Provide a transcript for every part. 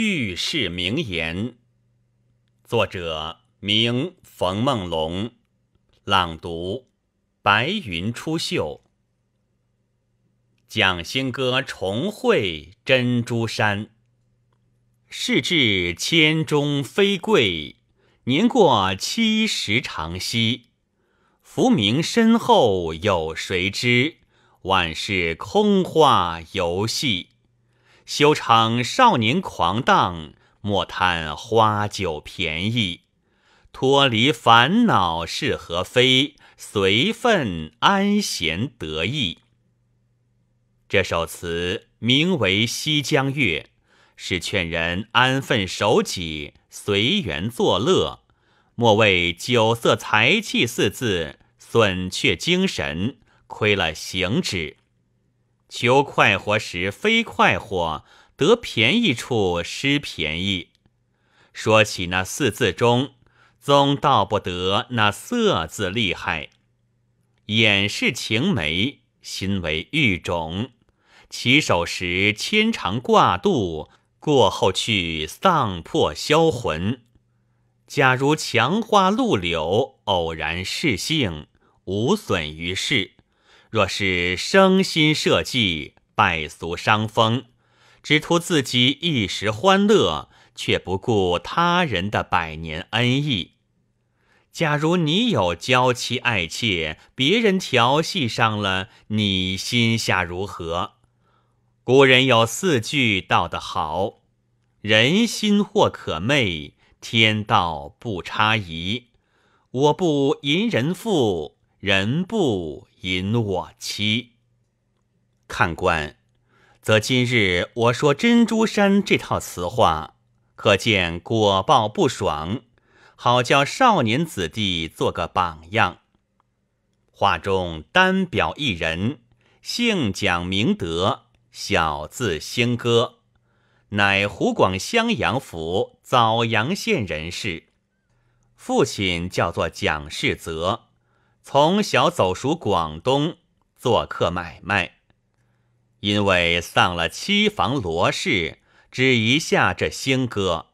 遇事名言，作者名冯梦龙，朗读：白云出岫，蒋兴歌重会珍珠山，世至千钟非贵，年过七十长兮，浮名身后有谁知？万事空话游戏。休唱少年狂荡，莫贪花酒便宜。脱离烦恼是和非？随份安闲得意。这首词名为《西江月》，是劝人安分守己、随缘作乐，莫为酒色财气四字损却精神，亏了行止。求快活时非快活，得便宜处失便宜。说起那四字中，总道不得那色字厉害。眼是情眉，心为玉种。起手时牵肠挂肚，过后去丧魄销魂。假如强花露柳，偶然适性，无损于世。若是生心设计败俗伤风，只图自己一时欢乐，却不顾他人的百年恩义。假如你有娇妻爱妾，别人调戏上了，你心下如何？古人有四句道得好：“人心或可昧，天道不差宜。我不淫人妇，人不。”引我妻看官，则今日我说珍珠山这套词话，可见果报不爽，好教少年子弟做个榜样。画中单表一人，姓蒋，明德，小字兴歌，乃湖广襄阳府枣阳县人士，父亲叫做蒋世泽。从小走熟广东做客买卖，因为丧了妻房罗氏，只遗下这星哥，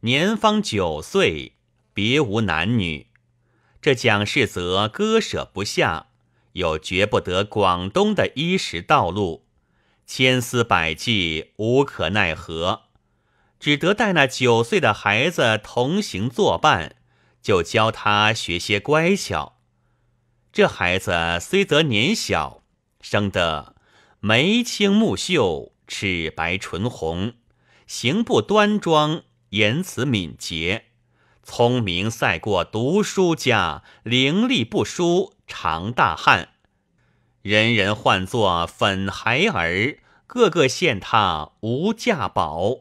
年方九岁，别无男女。这蒋世泽割舍不下，又绝不得广东的衣食道路，千思百计无可奈何，只得带那九岁的孩子同行作伴，就教他学些乖巧。这孩子虽则年小，生得眉清目秀，齿白唇红，行不端庄，言辞敏捷，聪明赛过读书家，伶俐不输常大汉。人人唤作粉孩儿，个个羡他无价宝。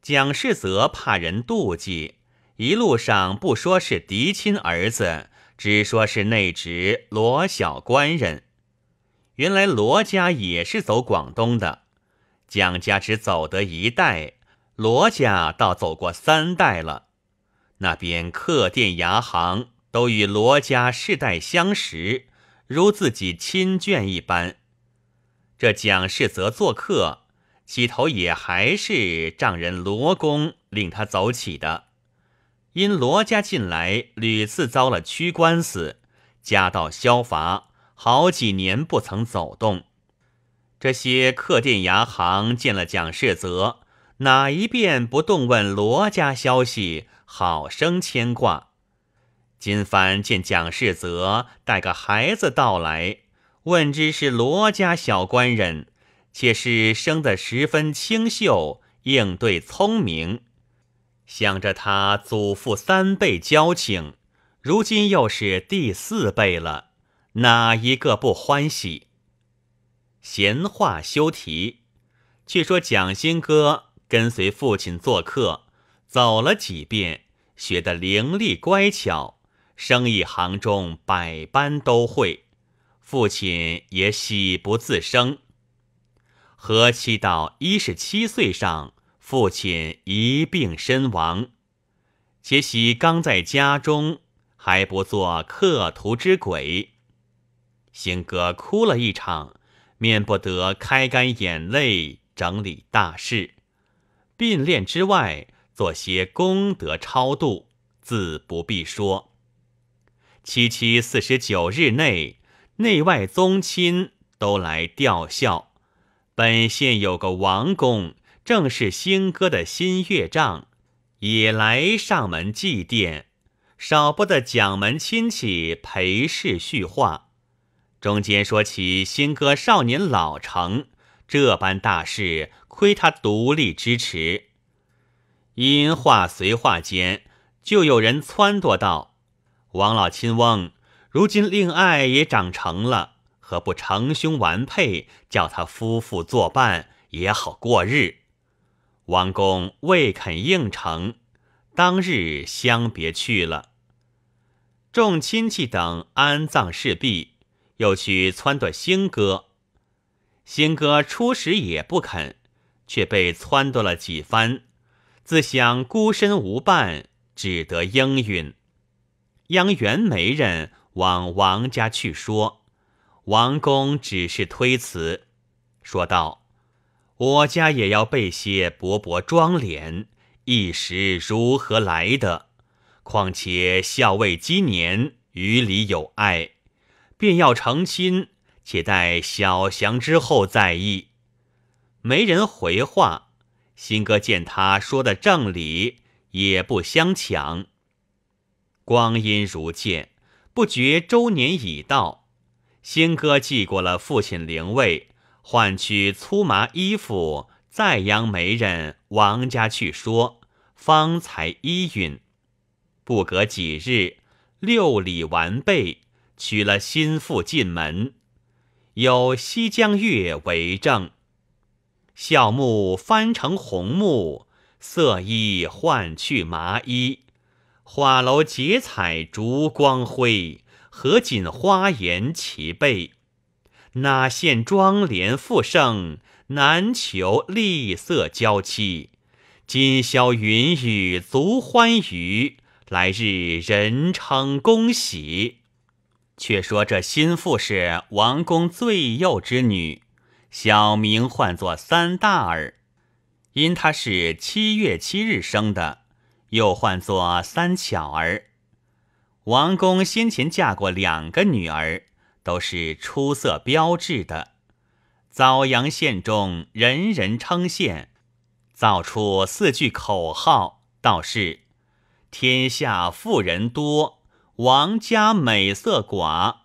蒋世泽怕人妒忌，一路上不说是嫡亲儿子。只说是内侄罗小官人，原来罗家也是走广东的，蒋家只走得一代，罗家倒走过三代了。那边客店牙行都与罗家世代相识，如自己亲眷一般。这蒋世则做客，起头也还是丈人罗公领他走起的。因罗家近来屡次遭了屈官司，家道消乏，好几年不曾走动。这些客店牙行见了蒋世泽，哪一遍不动问罗家消息，好生牵挂。金帆见蒋世泽带个孩子到来，问之是罗家小官人，且是生得十分清秀，应对聪明。想着他祖父三辈交情，如今又是第四辈了，哪一个不欢喜？闲话休提，却说蒋新哥跟随父亲做客，走了几遍，学得伶俐乖巧，生意行中百般都会，父亲也喜不自胜。何七到一十七岁上。父亲一病身亡，且喜刚在家中还不做客途之鬼，星哥哭了一场，免不得开干眼泪，整理大事。并练之外，做些功德超度，自不必说。七七四十九日内，内外宗亲都来吊孝。本县有个王公。正是新哥的新岳丈，也来上门祭奠，少不得蒋门亲戚陪侍叙话。中间说起新哥少年老成，这般大事亏他独立支持。因话随话间，就有人撺掇道：“王老亲翁，如今令爱也长成了，何不成兄完配，叫他夫妇作伴也好过日。”王公未肯应承，当日相别去了。众亲戚等安葬事毕，又去撺掇兴哥。兴哥初时也不肯，却被撺掇了几番，自想孤身无伴，只得应允。央袁媒人往王家去说，王公只是推辞，说道。我家也要备些薄薄妆奁，一时如何来的？况且校尉今年与里有爱，便要成亲，且待小祥之后再议。没人回话，新哥见他说的正理，也不相强。光阴如箭，不觉周年已到，新哥记过了父亲灵位。换取粗麻衣服，再央媒人王家去说，方才依允。不隔几日，六礼完备，娶了心腹进门，有西江月为证。笑木翻成红木，色衣换去麻衣，花楼结彩烛光辉，合锦花颜齐备。哪羡妆奁复盛，难求丽色娇妻。今宵云雨足欢娱，来日人称恭喜。却说这心腹是王公最幼之女，小名唤作三大儿，因她是七月七日生的，又唤作三巧儿。王公先前嫁过两个女儿。都是出色标志的。枣阳县中人人称县，造出四句口号，道是：天下富人多，王家美色寡。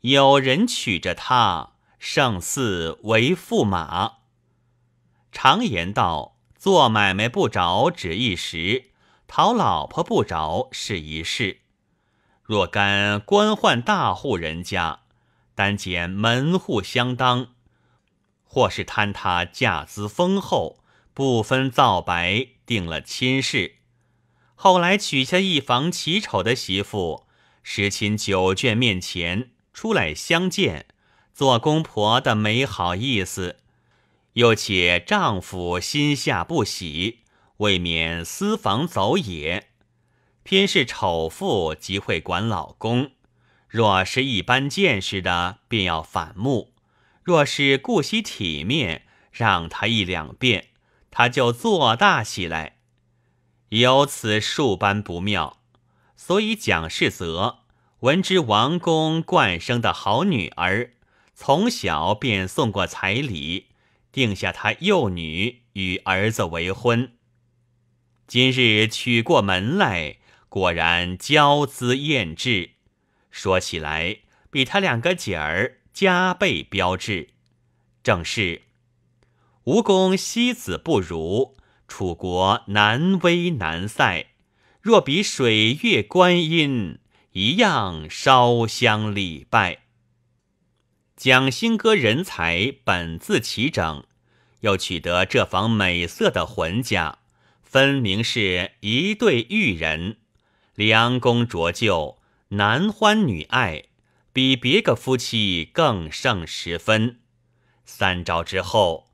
有人娶着她，胜似为驸马。常言道：做买卖不着只一时，讨老婆不着是一世。若干官宦大户人家。单拣门户相当，或是贪他嫁资丰厚，不分皂白定了亲事，后来娶下一房奇丑的媳妇，时亲九眷面前出来相见，做公婆的没好意思，又且丈夫心下不喜，未免私房走也，偏是丑妇即会管老公。若是一般见识的，便要反目；若是顾惜体面，让他一两遍，他就做大起来。有此数般不妙，所以蒋世泽闻之，王公冠生的好女儿，从小便送过彩礼，定下他幼女与儿子为婚。今日娶过门来，果然娇姿艳质。说起来，比他两个姐儿加倍标致。正是，吴公惜子不如，楚国难威难赛。若比水月观音一样烧香礼拜，蒋新歌人才本自齐整，又取得这房美色的魂家，分明是一对玉人，良工卓就。男欢女爱，比别个夫妻更胜十分。三朝之后，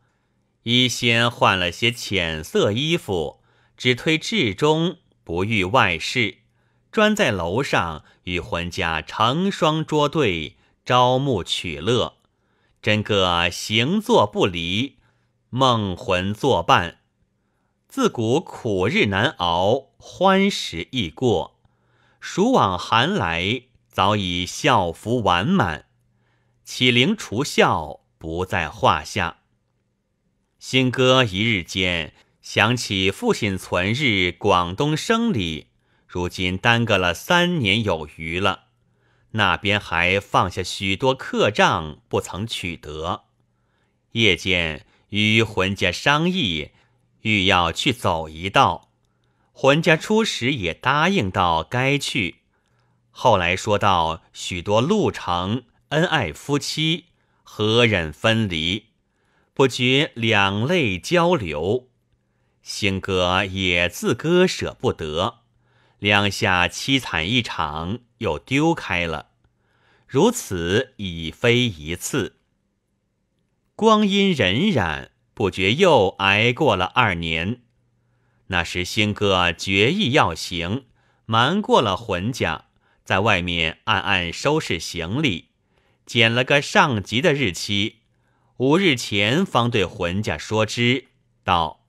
一仙换了些浅色衣服，只推至中，不遇外事，专在楼上与婚家成双捉对，朝暮取乐，真个行坐不离，梦魂作伴。自古苦日难熬，欢时易过。暑往寒来，早已校服完满，启灵除孝不在话下。新歌一日间，想起父亲存日广东生礼，如今耽搁了三年有余了，那边还放下许多客账不曾取得。夜间与魂家商议，欲要去走一道。婚家初时也答应到该去，后来说到许多路程，恩爱夫妻何忍分离？不觉两泪交流，星哥也自割舍不得，两下凄惨一场，又丢开了。如此已非一次，光阴荏苒，不觉又挨过了二年。那时新哥决意要行，瞒过了浑家，在外面暗暗收拾行李，捡了个上集的日期，五日前方对浑家说知，道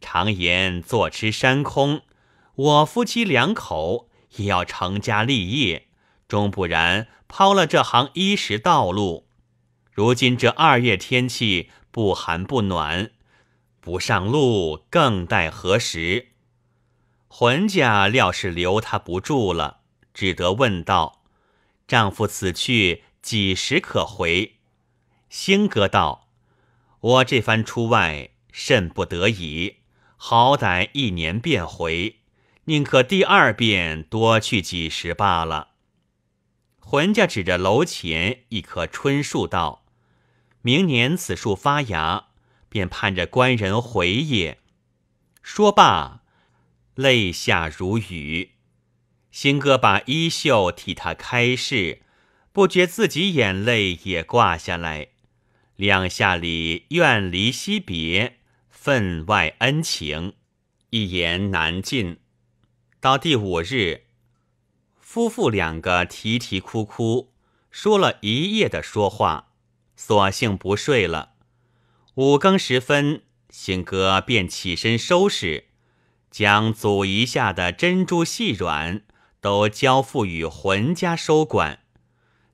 常言坐吃山空，我夫妻两口也要成家立业，终不然抛了这行衣食道路。如今这二月天气不寒不暖。不上路更待何时？浑家料是留他不住了，只得问道：“丈夫此去几时可回？”兴哥道：“我这番出外甚不得已，好歹一年便回，宁可第二遍多去几时罢了。”浑家指着楼前一棵春树道：“明年此树发芽。”便盼着官人回也。说罢，泪下如雨。新哥把衣袖替他开拭，不觉自己眼泪也挂下来。两下里怨离惜别，分外恩情，一言难尽。到第五日，夫妇两个啼啼哭哭，说了一夜的说话，索性不睡了。五更时分，信哥便起身收拾，将祖遗下的珍珠细软都交付与浑家收管，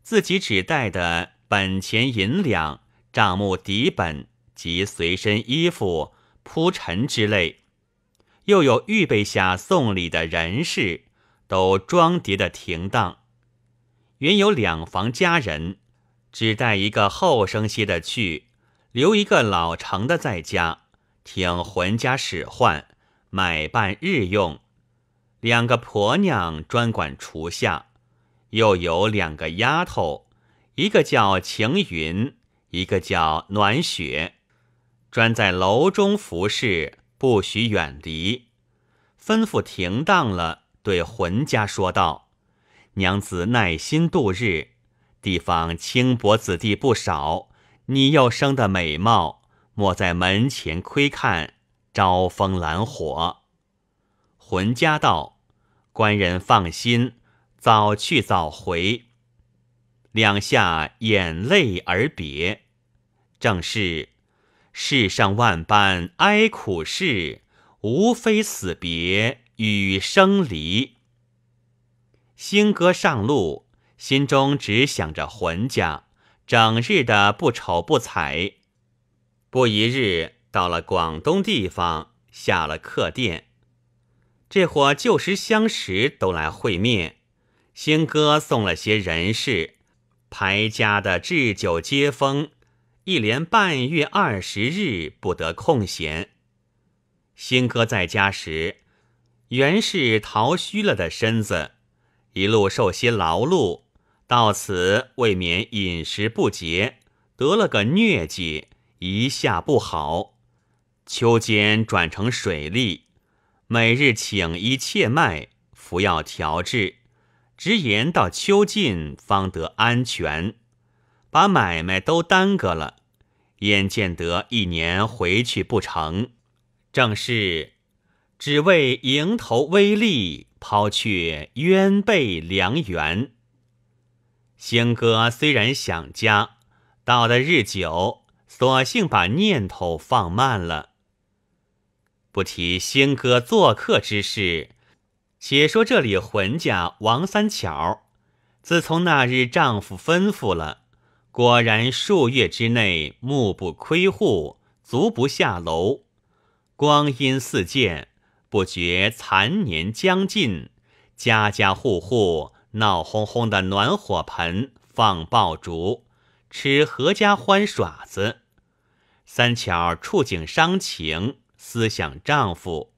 自己只带的本钱银两、账目底本及随身衣服、铺陈之类，又有预备下送礼的人事，都装叠的停当。原有两房家人，只带一个后生些的去。留一个老成的在家，听浑家使唤，买办日用；两个婆娘专管厨下，又有两个丫头，一个叫晴云，一个叫暖雪，专在楼中服侍，不许远离。吩咐停当了，对浑家说道：“娘子耐心度日，地方轻薄子弟不少。”你又生的美貌，莫在门前窥看，招风揽火。浑家道：“官人放心，早去早回。”两下眼泪而别。正是世上万般哀苦事，无非死别与生离。星哥上路，心中只想着浑家。整日的不愁不睬。不一日到了广东地方，下了客店。这伙旧时相识都来会面，星哥送了些人事，排家的置酒接风，一连半月二十日不得空闲。星哥在家时，原是逃虚了的身子，一路受些劳碌。到此未免饮食不节，得了个疟疾，一下不好。秋间转成水利，每日请医切脉，服药调治，直延到秋尽方得安全，把买卖都耽搁了。眼见得一年回去不成，正是只为蝇头微利，抛却冤背良缘。星哥虽然想家，到的日久，索性把念头放慢了。不提星哥做客之事，且说这里浑家王三巧，自从那日丈夫吩咐了，果然数月之内，目不窥户，足不下楼，光阴似箭，不觉残年将近，家家户户。闹哄哄的暖火盆，放爆竹，吃合家欢耍子。三巧触景伤情，思想丈夫，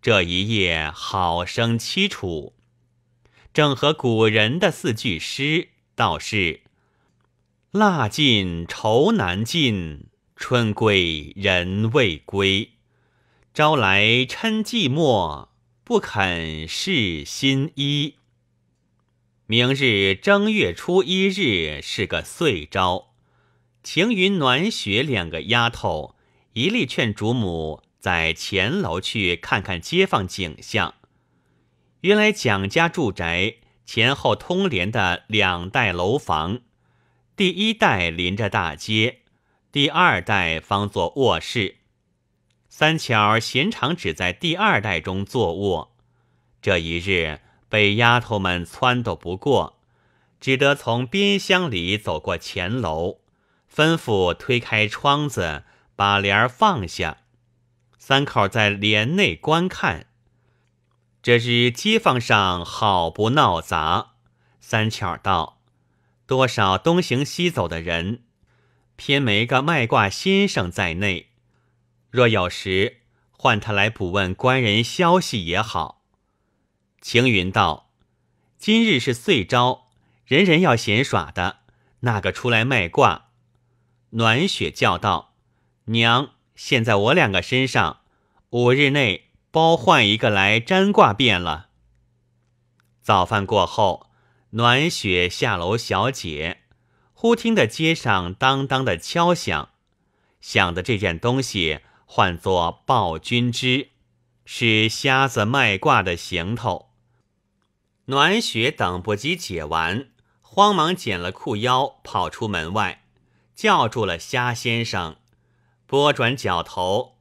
这一夜好生凄楚。正和古人的四句诗，倒是蜡尽愁难尽，春归人未归。朝来嗔寂寞，不肯试新衣。明日正月初一日是个岁朝，晴云暖雪。两个丫头一力劝主母在前楼去看看街坊景象。原来蒋家住宅前后通连的两代楼房，第一代临着大街，第二代方做卧室。三巧闲常只在第二代中坐卧，这一日。被丫头们撺掇不过，只得从边厢里走过前楼，吩咐推开窗子，把帘儿放下。三口在帘内观看。这日街坊上好不闹杂。三巧道：“多少东行西走的人，偏没个卖卦先生在内。若有时唤他来补问官人消息也好。”晴云道：“今日是岁朝，人人要闲耍的，那个出来卖卦？”暖雪叫道：“娘，现在我两个身上，五日内包换一个来占卦便了。”早饭过后，暖雪下楼，小姐忽听得街上当当的敲响，响的这件东西唤作暴君之，是瞎子卖卦的行头。暖雪等不及解完，慌忙剪了裤腰，跑出门外，叫住了虾先生，拨转脚头，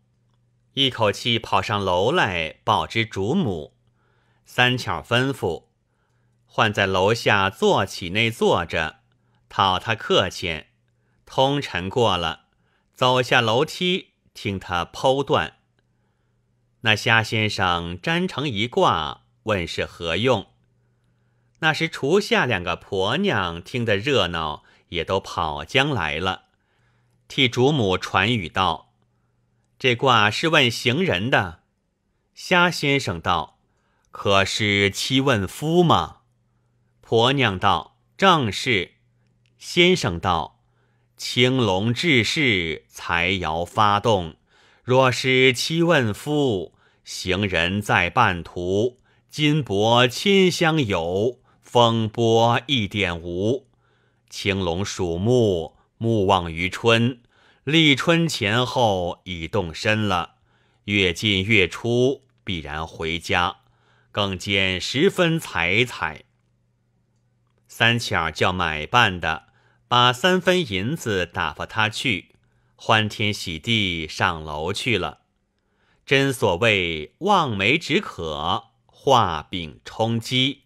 一口气跑上楼来，报知主母。三巧吩咐，换在楼下坐起，内坐着，讨他客气。通晨过了，走下楼梯，听他剖断。那虾先生粘成一卦，问是何用。那时厨下两个婆娘听得热闹，也都跑将来了，替主母传语道：“这卦是问行人的。”虾先生道：“可是妻问夫吗？”婆娘道：“正是。”先生道：“青龙志世，财爻发动。若是妻问夫，行人在半途，金帛亲相友。”风波一点无，青龙属木，木旺于春。立春前后已动身了，月进月出，必然回家，更见十分采采。三巧叫买办的把三分银子打发他去，欢天喜地上楼去了。真所谓望梅止渴，画饼充饥。